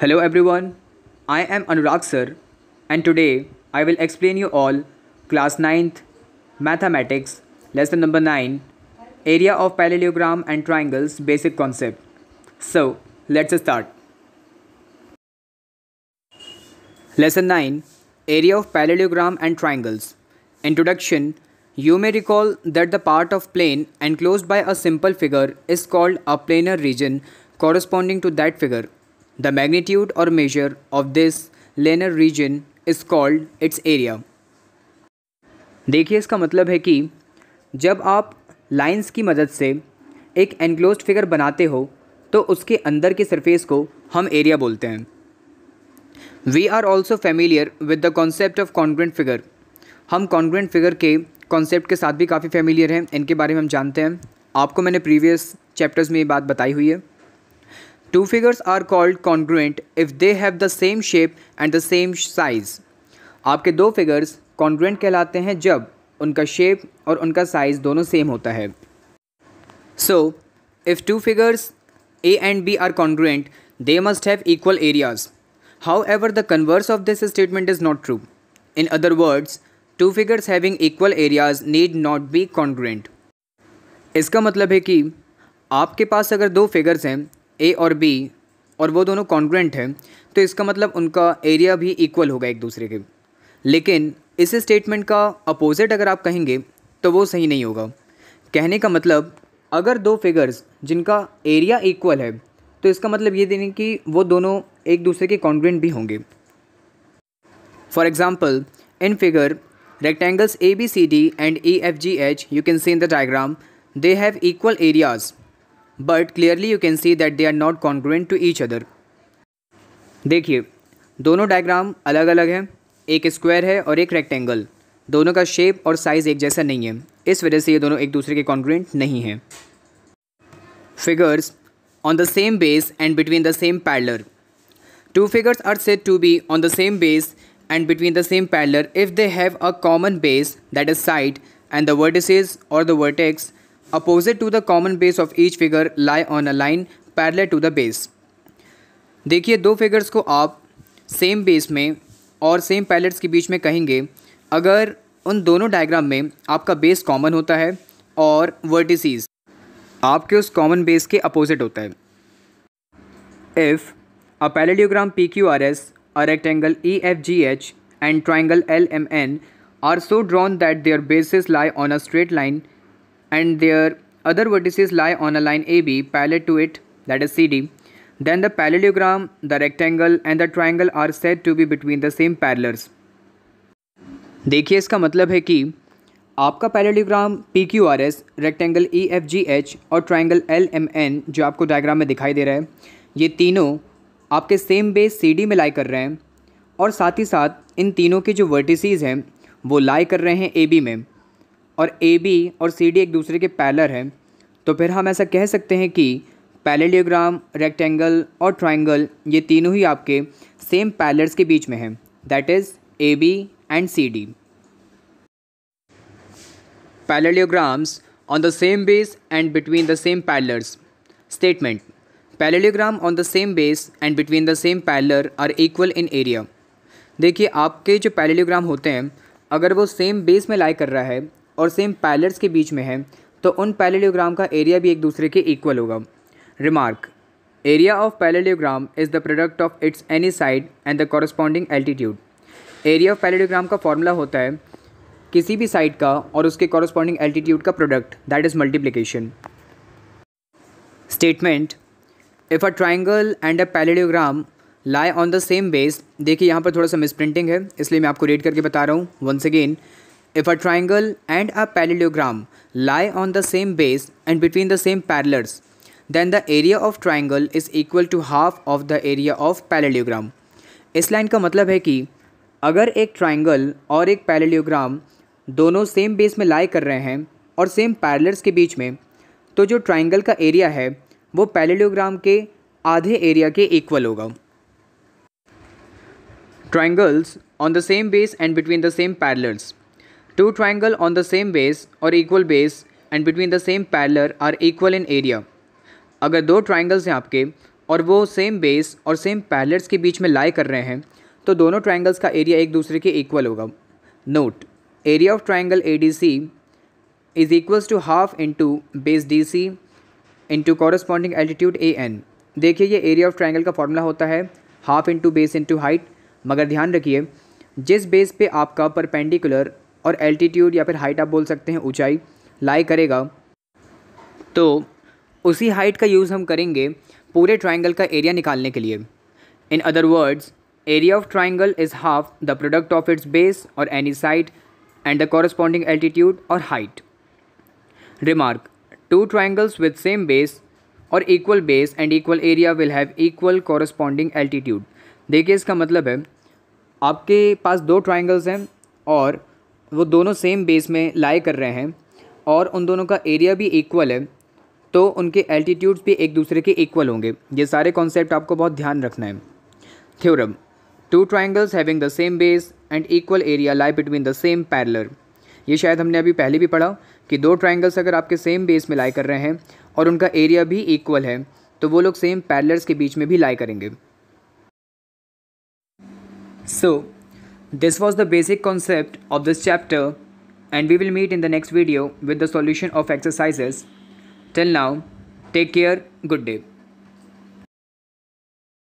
Hello everyone, I am Anurag sir and today I will explain you all class 9th mathematics lesson number 9 area of parallelogram and triangles basic concept. So let's start. Lesson 9 area of parallelogram and triangles. Introduction You may recall that the part of plane enclosed by a simple figure is called a planar region corresponding to that figure the magnitude और measure of this planar region is called its area देखिए इसका मतलब है कि जब आप lines की मदद से एक एनक्लोज फिगर बनाते हो तो उसके अंदर के सरफेस को हम एरिया बोलते हैं we are also familiar with the concept of congruent figure हम कॉन्ग्रेंट फिगर के कॉन्सेप्ट के साथ भी काफ़ी फेमिलियर हैं इनके बारे में हम जानते हैं आपको मैंने प्रीवियस चैप्टर्स में ये बात बताई हुई है two figures are called congruent if they have the same shape and the same size आपके दो फिगर्स कॉन्ग्रेंट कहलाते हैं जब उनका शेप और उनका साइज दोनों सेम होता है so if two figures A and B are congruent they must have equal areas however the converse of this statement is not true in other words two figures having equal areas need not be congruent इसका मतलब है कि आपके पास अगर दो figures हैं ए और B और वो दोनों कॉन्ग्रेंट हैं तो इसका मतलब उनका एरिया भी इक्वल होगा एक दूसरे के लेकिन इस स्टेटमेंट का अपोजिट अगर आप कहेंगे तो वो सही नहीं होगा कहने का मतलब अगर दो फिगर्स जिनका एरिया इक्वल है तो इसका मतलब ये देने कि वो दोनों एक दूसरे के कॉन्ग्रेंट भी होंगे for example in figure rectangles A B C D and E F G H you can see in the diagram they have equal areas but clearly you can see that they are not congruent to each other देखिए दोनों diagram अलग अलग हैं एक square है और एक rectangle दोनों का शेप और साइज़ एक जैसा नहीं है इस वजह से ये दोनों एक दूसरे के कॉन्ग्रुएंट नहीं हैं figures on the same base and between the same parallel two figures are said to be on the same base and between the same parallel if they have a common base that is side and the vertices और the vertex opposite to the common base of each figure lie on a line parallel to the base देखिए दो figures को आप same base में और same pallets के बीच में कहेंगे अगर उन दोनों डायग्राम में आपका बेस कॉमन होता है और वर्टिसीज आपके उस कॉमन बेस के अपोजिट होता है if a parallelogram P Q R S a rectangle E F G H and triangle L M N are so drawn that their bases lie on a straight line and their other vertices lie on a line AB parallel to it that is CD then the parallelogram, the rectangle and the triangle are said to be between the same parallels. देखिए इसका मतलब है कि आपका parallelogram P Q R S rectangle E F G H और triangle L M N जो आपको diagram में दिखाई दे रहा है ये तीनों आपके सेम बेस सी डी में लाई कर रहे हैं और साथ ही साथ इन तीनों के जो वर्टिसज़ हैं वो लाई कर रहे हैं ए बी में और ए बी और सी डी एक दूसरे के पैलर हैं तो फिर हम ऐसा कह सकते हैं कि पैलेडियोग्राम रेक्टेंगल और ट्राइंगल ये तीनों ही आपके सेम पैलर्स के बीच में हैं that is A B and C D parallelograms on the same base and between the same parallels statement parallelograms on the same base and between the same parallel are equal in area देखिए आपके जो पैलेडियोग्राम होते हैं अगर वो same base में लाई कर रहा है और सेम पैलेट्स के बीच में है तो उन पैलेडियोग्राम का एरिया भी एक दूसरे के इक्वल होगा remark area of parallelogram is the product of its any side and the corresponding altitude area of parallelogram का फॉर्मूला होता है किसी भी साइड का और उसके कॉरस्पॉन्डिंग एल्टीट्यूड का product that is multiplication statement if a triangle and a parallelogram lie on the same base देखिए यहाँ पर थोड़ा सा मिसप्रिंटिंग है इसलिए मैं आपको रेड करके बता रहा हूँ once again If a triangle and a parallelogram lie on the same base and between the same parallels, then the area of triangle is equal to half of the area of parallelogram. इस line का मतलब है कि अगर एक triangle और एक parallelogram दोनों सेम बेस में लाई कर रहे हैं और सेम पैरेलल्स के बीच में तो जो ट्राइंगल का एरिया है वो पैरेललोग्राम के आधे एरिया के इक्वल होगा triangles on the same base and between the same parallels Two triangle on the same base और equal base and between the same parallel are equal in area. अगर दो triangles हैं आपके और वो सेम बेस और same parallels के बीच में लाई कर रहे हैं तो दोनों ट्राइंगल्स का एरिया एक दूसरे के इक्वल होगा note area of triangle A D C is equals to half into base D C into corresponding altitude A N देखिए ये एरिया ऑफ ट्राइंगल का फॉर्मूला होता है half into base into height मगर ध्यान रखिए जिस बेस पे आपका परपेंडिकुलर और एल्टीट्यूड या फिर हाइट आप बोल सकते हैं ऊंचाई लाई करेगा तो उसी हाइट का यूज़ हम करेंगे पूरे ट्राइंगल का एरिया निकालने के लिए in other words area of triangle is half the product of its base और any side and the corresponding altitude और height remark two triangles with same base और equal base and equal area will have equal corresponding altitude देखिए इसका मतलब है आपके पास दो triangles हैं और वो दोनों सेम बेस में लाई कर रहे हैं और उन दोनों का एरिया भी इक्वल है तो उनके एल्टीट्यूड्स भी एक दूसरे के इक्वल होंगे ये सारे कॉन्सेप्ट आपको बहुत ध्यान रखना है theorem two triangles having the same base and equal area lie between the same parallel ये शायद हमने अभी पहले भी पढ़ा कि दो ट्राइंगल्स अगर आपके सेम बेस में लाई कर रहे हैं और उनका एरिया भी इक्वल है तो वो लोग सेम पैरलर्स के बीच में भी लाई करेंगे सो so, This was the basic concept of this chapter and we will meet in the next video with the solution of exercises. Till now, take care, good day.